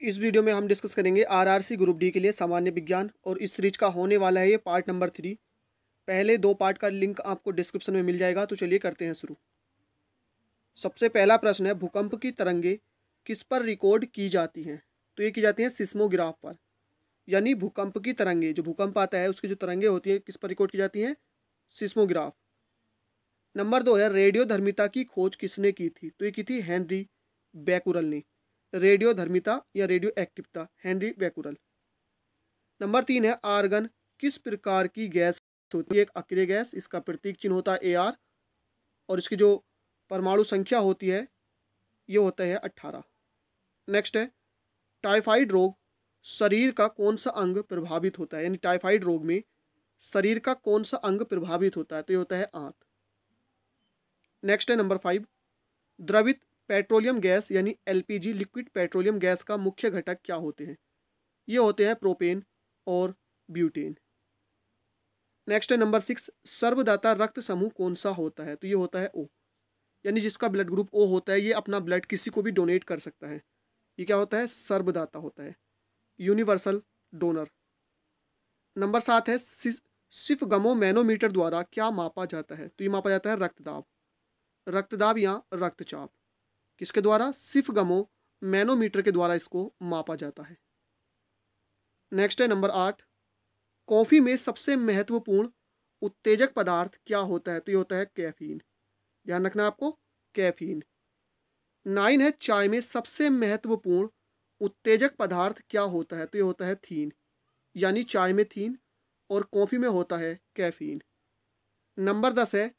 इस वीडियो में हम डिस्कस करेंगे आरआरसी ग्रुप डी के लिए सामान्य विज्ञान और इस सीरीज का होने वाला है ये पार्ट नंबर थ्री पहले दो पार्ट का लिंक आपको डिस्क्रिप्शन में मिल जाएगा तो चलिए करते हैं शुरू सबसे पहला प्रश्न है भूकंप की तरंगे किस पर रिकॉर्ड की जाती हैं तो ये की जाती हैं सिस्मोग्राफ पर यानी भूकंप की तरंगे जो भूकंप आता है उसकी जो तरंगे होती है किस पर रिकॉर्ड की जाती हैं सिस्मोग्राफ नंबर दो है रेडियो धर्मिता की खोज किसने की थी तो ये की थी हेनरी बैकुरल ने रेडियो धर्मिता या रेडियो एक्टिवता हेनरी वैकुरल नंबर तीन है आर्गन किस प्रकार की गैस होती है एक अक्रिय गैस इसका प्रतीक चिन्ह होता है ए आर और इसकी जो परमाणु संख्या होती है ये होता है अट्ठारह नेक्स्ट है टाइफाइड रोग शरीर का कौन सा अंग प्रभावित होता है यानी टाइफाइड रोग में शरीर का कौन सा अंग प्रभावित होता है तो ये होता है आंत नेक्स्ट है नंबर फाइव द्रवित पेट्रोलियम गैस यानी एलपीजी लिक्विड पेट्रोलियम गैस का मुख्य घटक क्या होते हैं ये होते हैं प्रोपेन और ब्यूटेन नेक्स्ट है नंबर सिक्स सर्वदाता रक्त समूह कौन सा होता है तो ये होता है ओ यानी जिसका ब्लड ग्रुप ओ होता है ये अपना ब्लड किसी को भी डोनेट कर सकता है ये क्या होता है सर्वदाता होता है यूनिवर्सल डोनर नंबर सात है सिर्फ गमो मैनोमीटर द्वारा क्या मापा जाता है तो ये मापा जाता है रक्तदाब रक्तदाब या रक्तचाप किसके द्वारा सिर्फ गमो मैनोमीटर के द्वारा इसको मापा जाता है नेक्स्ट है नंबर आठ कॉफ़ी में सबसे महत्वपूर्ण उत्तेजक पदार्थ क्या होता है तो ये होता है कैफीन ध्यान रखना आपको कैफीन नाइन है चाय में सबसे महत्वपूर्ण उत्तेजक पदार्थ क्या होता है तो ये होता है थीन यानी चाय में थीन और कॉफ़ी में होता है कैफीन नंबर दस है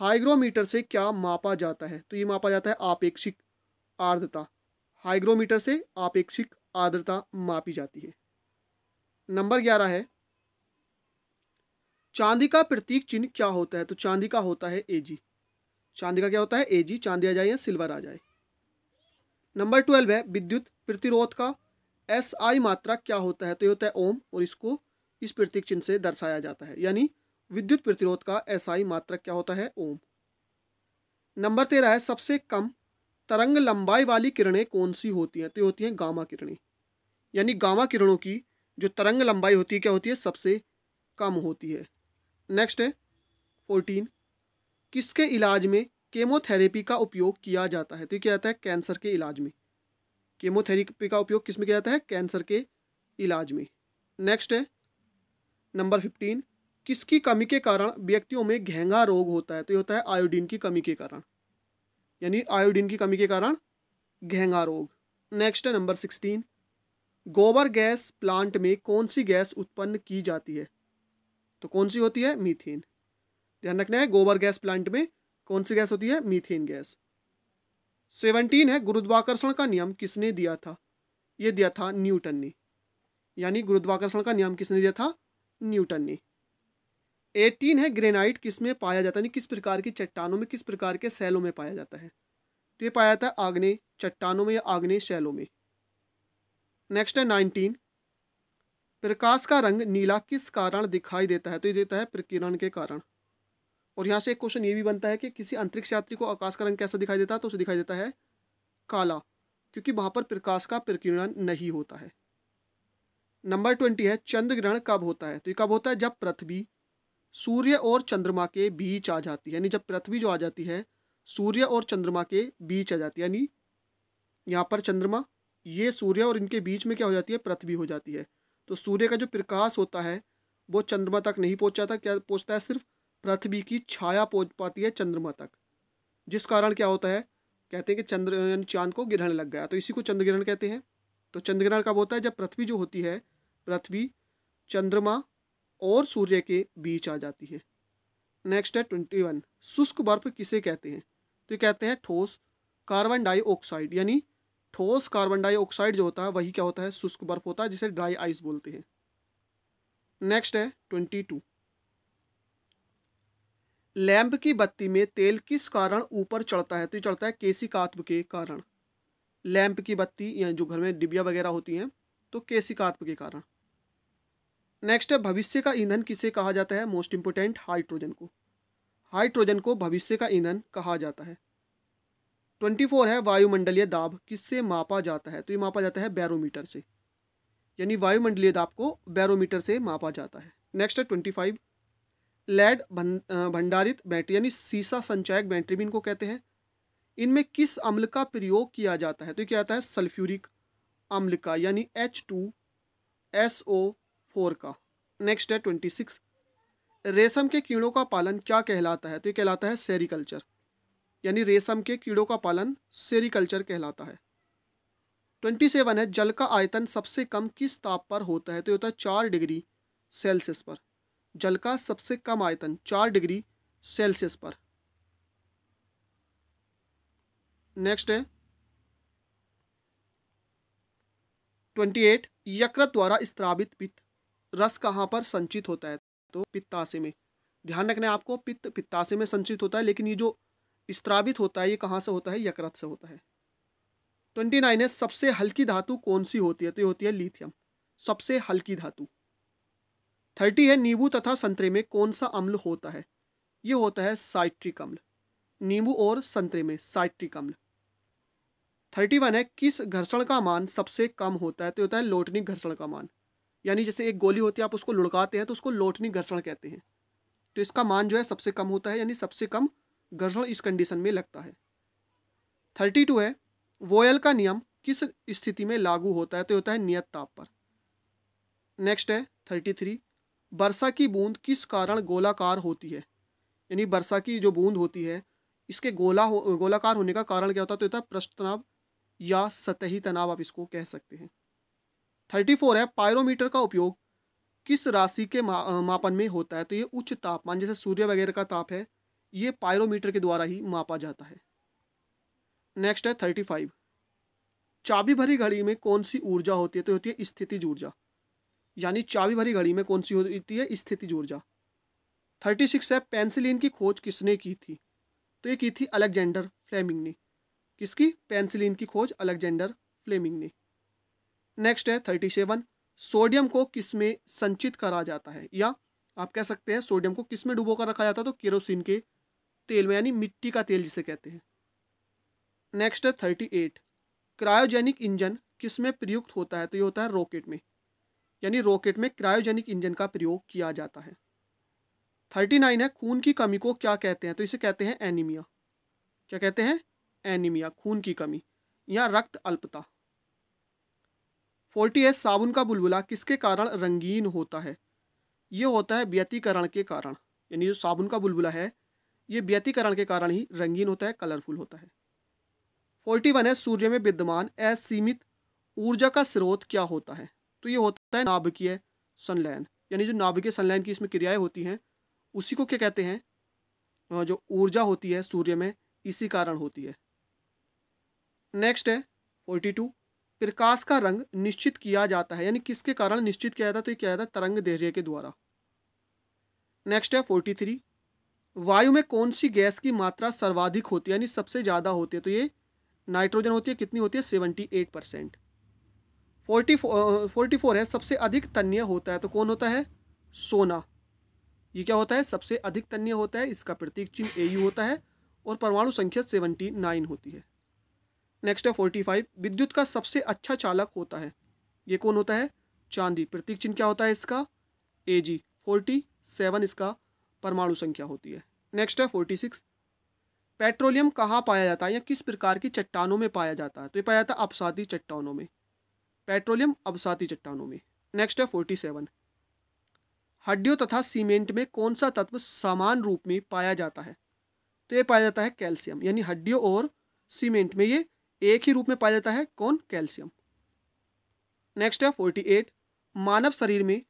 हाइग्रोमीटर से क्या मापा जाता है तो ये मापा जाता है आपेक्षिक आर्द्रता हाइग्रोमीटर से आपेक्षिक आर्द्रता मापी जाती है नंबर ग्यारह है चांदी का प्रतीक चिन्ह क्या होता है तो चांदी का होता है एजी चांदी का क्या होता है एजी चांदी आ जाए या सिल्वर आ जाए नंबर ट्वेल्व है विद्युत प्रतिरोध का एस आई मात्रा क्या होता है तो ये होता है ओम और इसको इस प्रतीक चिन्ह से दर्शाया जाता है यानी विद्युत प्रतिरोध का एसआई मात्रक क्या होता है ओम नंबर तेरह है सबसे कम तरंग लंबाई वाली किरणें कौन सी होती हैं तो ये होती हैं गामा किरणें यानी गामा किरणों की जो तरंग लंबाई होती है क्या होती है सबसे कम होती है नेक्स्ट है फोर्टीन किसके इलाज में केमोथेरेपी का उपयोग किया जाता है तो ये जाता है कैंसर के इलाज में केमोथेरेपी का उपयोग किस में किया जाता है कैंसर के इलाज में नेक्स्ट है नंबर फिफ्टीन किसकी कमी के कारण व्यक्तियों में घेंगा रोग होता है तो ये होता है आयोडीन की कमी के कारण यानी आयोडीन की कमी के कारण घेंगा रोग नेक्स्ट है नंबर सिक्सटीन गोबर गैस प्लांट में कौन सी गैस उत्पन्न की जाती है तो कौन सी होती है मीथेन ध्यान रखना है गोबर गैस प्लांट में कौन सी गैस होती है मीथेन गैस सेवनटीन है गुरुत्वाकर्षण का नियम किसने दिया था यह दिया था न्यूटन ने यानी गुरुत्वाकर्षण का नियम किसने दिया था न्यूटन ने एटीन है ग्रेनाइट किस में पाया जाता है किस प्रकार की चट्टानों में किस प्रकार के शैलों में पाया जाता है तो ये पाया जाता है आग्ने चट्टानों में या आग्ने शैलों में नेक्स्ट है नाइनटीन प्रकाश का रंग नीला किस कारण दिखाई देता है तो ये देता है प्रकिरण के कारण और यहाँ से एक क्वेश्चन ये भी बनता है कि किसी अंतरिक्ष यात्री को आकाश का रंग कैसा दिखाई देता है तो उसे दिखाई देता है काला क्योंकि वहाँ पर प्रकाश का प्रकीर्णन नहीं होता है नंबर ट्वेंटी है चंद्र ग्रहण कब होता है तो ये कब होता है जब पृथ्वी सूर्य और चंद्रमा के बीच आ जाती है यानी जब पृथ्वी जो आ जाती है सूर्य और चंद्रमा के बीच आ जाती है यानी यहाँ पर चंद्रमा ये सूर्य और इनके बीच में क्या हो जाती है पृथ्वी हो जाती है तो सूर्य का जो प्रकाश होता है वो चंद्रमा तक नहीं जाता क्या पहुँचता है सिर्फ पृथ्वी की छाया पहुँच पाती है चंद्रमा तक जिस कारण क्या होता है कहते हैं कि चंद्र यानी चांद को ग्रहण लग गया तो इसी को चंद्रग्रहण कहते हैं तो चंद्रग्रहण कब होता है जब पृथ्वी जो होती है पृथ्वी चंद्रमा और सूर्य के बीच आ जाती है नेक्स्ट है ट्वेंटी वन शुष्क बर्फ किसे कहते हैं तो कहते हैं ठोस कार्बन डाइऑक्साइड यानी ठोस कार्बन डाइऑक्साइड जो होता है वही क्या होता है शुष्क बर्फ होता है जिसे ड्राई आइस बोलते हैं नेक्स्ट है ट्वेंटी टू लैम्प की बत्ती में तेल किस कारण ऊपर चढ़ता है तो ये चढ़ता है केसी कात्व के कारण लैम्प की बत्ती या जो घर में डिबिया वगैरह होती हैं तो केसी कात्व के कारण नेक्स्ट है भविष्य का ईंधन किसे कहा जाता है मोस्ट इंपोर्टेंट हाइड्रोजन को हाइड्रोजन को भविष्य का ईंधन कहा जाता है ट्वेंटी फोर है वायुमंडलीय दाब किससे मापा जाता है तो ये मापा जाता है बैरोमीटर से यानी वायुमंडलीय दाब को बैरोमीटर से मापा जाता है नेक्स्ट है ट्वेंटी फाइव लेड भंडारित बैटरी यानी सीसा संचायक बैटरी भी इनको कहते हैं इनमें किस अम्ल का प्रयोग किया जाता है तो ये क्या आता है सल्फ्यूरिक अम्ल का यानी H two S O four का नेक्स्ट है ट्वेंटी सिक्स रेशम के कीड़ों का पालन क्या कहलाता है तो ये कहलाता है सेरिकल्चर यानी रेशम के कीड़ों का पालन सेरिकल्चर कहलाता है ट्वेंटी सेवन है जल का आयतन सबसे कम किस ताप पर होता है तो ये होता है चार डिग्री सेल्सियस पर जल का सबसे कम आयतन चार डिग्री सेल्सियस पर नेक्स्ट है ट्वेंटी एट यकृत द्वारा स्त्रावित पित्त रस कहाँ पर संचित होता है तो पित्ताशय में ध्यान रखना है आपको पित्त पित्ताशय में संचित होता है लेकिन ये जो स्त्रावित होता है ये कहाँ से होता है यकृत से होता है ट्वेंटी नाइन है सबसे हल्की धातु कौन सी होती है तो ये होती है लिथियम सबसे हल्की धातु थर्टी है नींबू तथा संतरे में कौन सा अम्ल होता है ये होता है साइट्रिक अम्ल नींबू और संतरे में साइट्रिक अम्ल थर्टी वन है किस घर्षण का मान सबसे कम होता है तो होता है लोटनिक घर्षण का मान यानी जैसे एक गोली होती है आप उसको लुढ़काते हैं तो उसको लोटनी घर्षण कहते हैं तो इसका मान जो है सबसे कम होता है यानी सबसे कम घर्षण इस कंडीशन में लगता है थर्टी टू है वोयल का नियम किस स्थिति में लागू होता है तो होता है नियत ताप पर नेक्स्ट है थर्टी थ्री वर्षा की बूंद किस कारण गोलाकार होती है यानी वर्षा की जो बूंद होती है इसके गोला हो गोलाकार होने का कारण क्या होता है तो होता है पृष्ठ तनाव या सतही तनाव आप इसको कह सकते हैं थर्टी फोर है पायरोमीटर का उपयोग किस राशि के मा, मापन में होता है तो ये उच्च तापमान जैसे सूर्य वगैरह का ताप है ये पायरोमीटर के द्वारा ही मापा जाता है नेक्स्ट है थर्टी फाइव चाबी भरी घड़ी में कौन सी ऊर्जा होती है तो होती है स्थिति ऊर्जा यानी चाबी भरी घड़ी में कौन सी होती है स्थिति ऊर्जा थर्टी सिक्स है पेंसिलिन की खोज किसने की थी तो ये की थी अलेक्जेंडर फ्लेमिंग ने किसकी पेंसिलिन की खोज अलेक्जेंडर फ्लेमिंग ने नेक्स्ट है थर्टी सेवन सोडियम को किस में संचित करा जाता है या आप कह सकते हैं सोडियम को किस में डुबो कर रखा जाता है तो केरोसिन के तेल में यानी मिट्टी का तेल जिसे कहते हैं नेक्स्ट है थर्टी एट क्रायोजेनिक इंजन किस में प्रयुक्त होता है तो ये होता है रॉकेट में यानी रॉकेट में क्रायोजेनिक इंजन का प्रयोग किया जाता है थर्टी नाइन है खून की कमी को क्या कहते हैं तो इसे कहते हैं एनीमिया क्या कहते हैं एनीमिया खून की कमी या रक्त अल्पता फोर्टी एस साबुन का बुलबुला किसके कारण रंगीन होता है ये होता है व्यतीकरण के कारण यानी जो साबुन का बुलबुला है ये व्यतीकरण के कारण ही रंगीन होता है कलरफुल होता है फोर्टी वन है सूर्य में विद्यमान असीमित ऊर्जा का स्रोत क्या होता है तो ये होता है नाभिकीय संलयन यानी जो नाभिकीय संलयन की इसमें क्रियाएं होती हैं उसी को क्या कहते हैं जो ऊर्जा होती है सूर्य में इसी कारण होती है नेक्स्ट है फोर्टी टू प्रकाश का रंग निश्चित किया जाता है यानी किसके कारण निश्चित किया जाता है तो ये किया जाता है तरंग धैर्य के द्वारा नेक्स्ट है फोर्टी थ्री वायु में कौन सी गैस की मात्रा सर्वाधिक होती है यानी सबसे ज़्यादा होती है तो ये नाइट्रोजन होती है कितनी होती है seventy eight percent forty forty four है सबसे अधिक तन्य होता है तो कौन होता है सोना ये क्या होता है सबसे अधिक तन्य होता है इसका प्रतीक चिन्ह ए होता है और परमाणु संख्या सेवेंटी नाइन होती है नेक्स्ट है फोर्टी फाइव विद्युत का सबसे अच्छा चालक होता है ये कौन होता है चांदी प्रतीक चिन्ह क्या होता है इसका ए जी फोर्टी सेवन इसका परमाणु संख्या होती है नेक्स्ट है फोर्टी सिक्स पेट्रोलियम कहाँ पाया जाता है या किस प्रकार की चट्टानों में पाया जाता है तो ये पाया जाता है अपसाती चट्टानों में पेट्रोलियम अपसाती चट्टानों में नेक्स्ट है फोर्टी सेवन हड्डियों तथा सीमेंट में कौन सा तत्व समान रूप में पाया जाता है तो ये पाया जाता है कैल्शियम यानी हड्डियों और सीमेंट में ये एक ही रूप में पाया जाता है कौन कैल्शियम नेक्स्ट है फोर्टी एट मानव शरीर में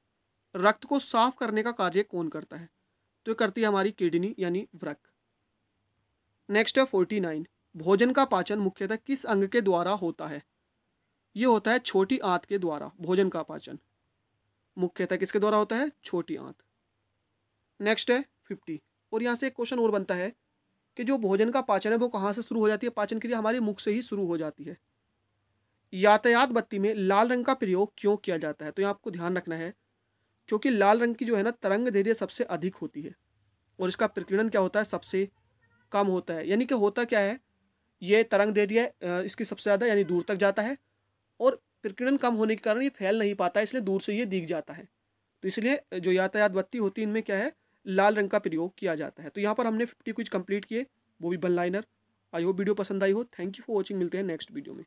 रक्त को साफ करने का कार्य कौन करता है तो करती है हमारी किडनी यानी व्रक नेक्स्ट है फोर्टी नाइन भोजन का पाचन मुख्यतः किस अंग के द्वारा होता है ये होता है छोटी आंत के द्वारा भोजन का पाचन मुख्यतः किसके द्वारा होता है छोटी आंत नेक्स्ट है फिफ्टी और यहाँ से एक क्वेश्चन और बनता है कि जो भोजन का पाचन है वो कहाँ से शुरू हो जाती है पाचन क्रिया हमारे मुख से ही शुरू हो जाती है यातायात बत्ती में लाल रंग का प्रयोग क्यों किया जाता है तो यहाँ आपको ध्यान रखना है क्योंकि लाल रंग की जो है ना तरंग धैर्य सबसे अधिक होती है और इसका प्रकीर्णन क्या होता है सबसे कम होता है यानी कि होता क्या है ये तरंग धैर्य इसकी सबसे ज़्यादा यानी दूर तक जाता है और प्रकीर्णन कम होने के कारण ये फैल नहीं पाता है इसलिए दूर से ये दिख जाता है तो इसलिए जो यातायात बत्ती होती है इनमें क्या है लाल रंग का प्रयोग किया जाता है तो यहाँ पर हमने फिफ्टी कुछ कंप्लीट किए वो भी बन लाइनर आई होप वीडियो पसंद आई हो थैंक यू फॉर वॉचिंग मिलते हैं नेक्स्ट वीडियो में